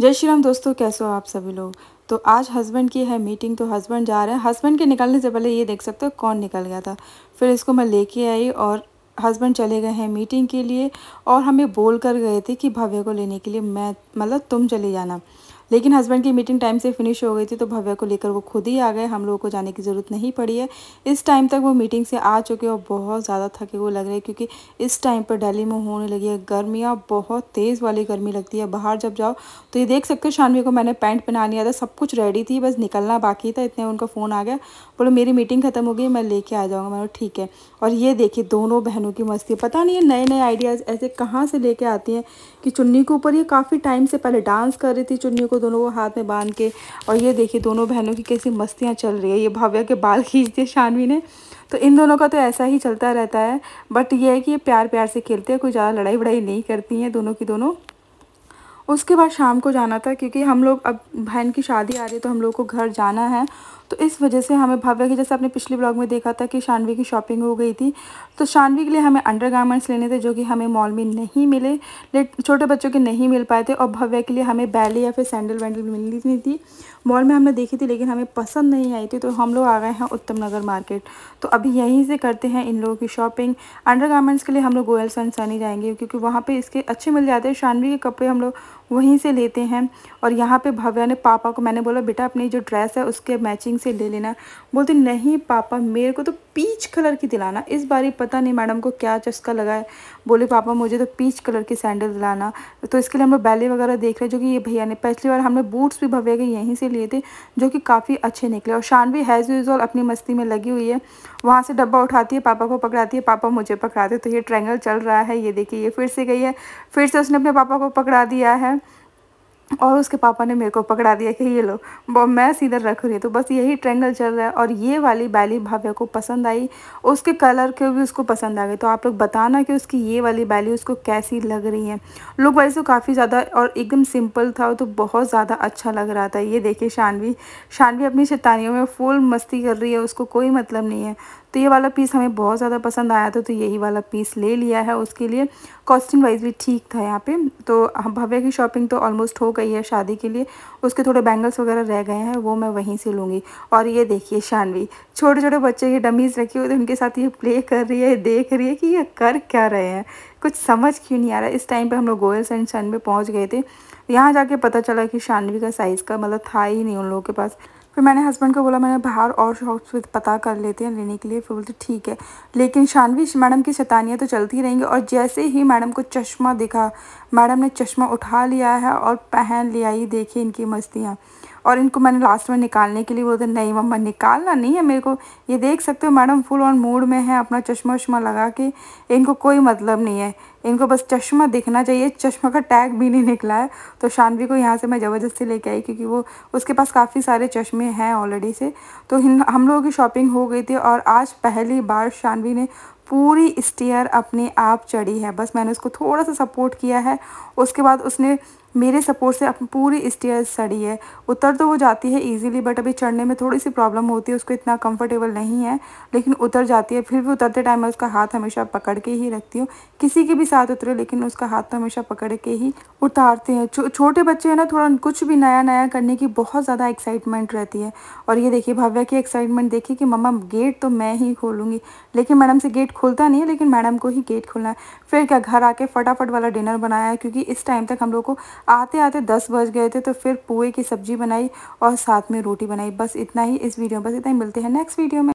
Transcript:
जय श्री राम दोस्तों कैसे हो आप सभी लोग तो आज हस्बैंड की है मीटिंग तो हस्बैंड जा रहे हैं हस्बैंड के निकलने से पहले ये देख सकते हो कौन निकल गया था फिर इसको मैं लेके आई और हस्बैंड चले गए हैं मीटिंग के लिए और हमें बोल कर गए थे कि भव्य को लेने के लिए मैं मतलब तुम चले जाना लेकिन हस्बैंड की मीटिंग टाइम से फिनिश हो गई थी तो भव्या को लेकर वो खुद ही आ गए हम लोगों को जाने की ज़रूरत नहीं पड़ी है इस टाइम तक वो मीटिंग से आ चुके और बहुत ज़्यादा थके हुए लग रहे हैं क्योंकि इस टाइम पर डेली में होने लगी है गर्मियाँ बहुत तेज़ वाली गर्मी लगती है बाहर जब जाओ तो ये देख सकते हो शानवी को मैंने पैंट पहना लिया था सब कुछ रेडी थी बस निकलना बाकी था इतने उनका फ़ोन आ गया बोलो मेरी मीटिंग ख़त्म हो गई मैं लेके आ जाऊँगा मैंने ठीक है और ये देखिए दोनों बहनों की मस्ती पता नहीं है नए नए आइडियाज़ ऐसे कहाँ से लेके आती हैं कि चुन्नी के ऊपर ये काफ़ी टाइम से पहले डांस कर रही थी चुन्नी को इसको दोनों को हाथ में बांध के और ये देखिए दोनों बहनों की कैसी मस्तियाँ चल रही है ये भव्या के बाल खींच दिए शानवी ने तो इन दोनों का तो ऐसा ही चलता रहता है बट ये है कि ये प्यार प्यार से खेलते हैं कोई ज़्यादा लड़ाई वड़ाई नहीं करती हैं दोनों की दोनों उसके बाद शाम को जाना था क्योंकि हम लोग अब बहन की शादी आ रही है तो हम लोग को घर जाना है तो इस वजह से हमें भव्य की जैसे आपने पिछले ब्लॉग में देखा था कि शानवी की शॉपिंग हो गई थी तो शानवी के लिए हमें गारमेंट्स लेने थे जो कि हमें मॉल में नहीं मिले लेट छोटे बच्चों के नहीं मिल पाए थे और भव्य के लिए हमें बैली या फिर सैंडल वैंडल मिलनी नहीं थी मॉल में हमने देखी थी लेकिन हमें पसंद नहीं आई थी तो हम लोग आ गए हैं उत्तम नगर मार्केट तो अभी यहीं से करते हैं इन लोगों की शॉपिंग अंडर के लिए हम लोग गोयल सन सनी जाएंगे क्योंकि वहाँ पर इसके अच्छे मिल जाते हैं शानवी के कपड़े हम लोग वहीं से लेते हैं और यहाँ पे भव्या ने पापा को मैंने बोला बेटा अपनी जो ड्रेस है उसके मैचिंग से ले लेना बोलते नहीं पापा मेरे को तो पीच कलर की दिलाना इस बारी पता नहीं मैडम को क्या चस्का लगा है बोले पापा मुझे तो पीच कलर की सैंडल दिलाना तो इसके लिए हम लोग बैले वगैरह देख रहे हैं जो कि ये भैया ने पिछली बार हमने बूट्स भी भव्य के यहीं से लिए थे जो कि काफ़ी अच्छे निकले और शानवी हैज़ यूजल अपनी मस्ती में लगी हुई है वहाँ से डब्बा उठाती है पापा को पकड़ाती है पापा मुझे पकड़ाते तो ये ट्रैंगल चल रहा है ये देखिए ये फिर से गई है फिर से उसने अपने पापा को पकड़ा दिया है और उसके पापा ने मेरे को पकड़ा दिया कि ये लो मैं सीधा रख रही हूँ तो बस यही ट्रेंगल चल रहा है और ये वाली बैली भाव्य को पसंद आई उसके कलर के भी उसको पसंद आ गई तो आप लोग बताना कि उसकी ये वाली बैली उसको कैसी लग रही है लुक वाइज तो काफ़ी ज़्यादा और एकदम सिंपल था तो बहुत ज़्यादा अच्छा लग रहा था ये देखिए शानवी शानवी अपनी शैतानियों में फुल मस्ती कर रही है उसको कोई मतलब नहीं है तो ये वाला पीस हमें बहुत ज़्यादा पसंद आया था तो यही वाला पीस ले लिया है उसके लिए कॉस्टिंग वाइज भी ठीक था यहाँ पे तो भव्य की शॉपिंग तो ऑलमोस्ट हो गई है शादी के लिए उसके थोड़े बैंगल्स वगैरह रह गए हैं वो मैं वहीं से लूँगी और ये देखिए शानवी छोटे छोटे बच्चे ये डमीज़ रखी हुई थे उनके साथ ये प्ले कर रही है देख रही है कि ये कर क्या रहे हैं कुछ समझ क्यों नहीं आ रहा इस टाइम पर हम लोग गोयल्स एंड सन में पहुँच गए थे यहाँ जाके पता चला कि शानवी का साइज़ का मतलब था ही नहीं उन लोगों के पास फिर मैंने हस्बैंड को बोला मैंने बाहर और शॉप्स में पता कर लेते हैं लेने के लिए फिर बोलते ठीक है लेकिन शानवी मैडम की शैतानियाँ तो चलती रहेंगी और जैसे ही मैडम को चश्मा दिखा मैडम ने चश्मा उठा लिया है और पहन लिया ही देखी इनकी मस्तियाँ और इनको मैंने लास्ट में निकालने के लिए बोलते नहीं मम्मा निकालना नहीं है मेरे को ये देख सकते हो मैडम फुल ऑन मूड में है अपना चश्मा उश्मा लगा के इनको कोई मतलब नहीं है इनको बस चश्मा दिखना चाहिए चश्मा का टैग भी नहीं निकला है तो शानवी को यहाँ से मैं ज़बरदस्ती लेके आई क्योंकि वो उसके पास काफ़ी सारे चश्मे हैं ऑलरेडी से तो हम लोगों की शॉपिंग हो गई थी और आज पहली बार शानवी ने पूरी स्टेयर अपने आप चढ़ी है बस मैंने उसको थोड़ा सा सपोर्ट किया है उसके बाद उसने मेरे सपोर्ट से अपनी पूरी स्टेयर्स सड़ी है उतर तो वो जाती है ईजिली बट अभी चढ़ने में थोड़ी सी प्रॉब्लम होती है उसको इतना कंफर्टेबल नहीं है लेकिन उतर जाती है फिर भी उतरते टाइम मैं उसका हाथ हमेशा पकड़ के ही रखती हूँ किसी के भी साथ उतरे लेकिन उसका हाथ तो हमेशा पकड़ के ही उतारते हैं छो, छोटे बच्चे हैं ना थोड़ा कुछ भी नया नया करने की बहुत ज़्यादा एक्साइटमेंट रहती है और ये देखिए भव्य की एक्साइटमेंट देखिए कि मम्मा गेट तो मैं ही खोलूँगी लेकिन मैडम से गेट खुलता नहीं है लेकिन मैडम को ही गेट खोलना है फिर क्या घर आके फटाफट वाला डिनर बनाया है क्योंकि इस टाइम तक हम लोग को आते आते दस बज गए थे तो फिर पुए की सब्जी बनाई और साथ में रोटी बनाई बस इतना ही इस वीडियो में बस इतना ही मिलते हैं नेक्स्ट वीडियो में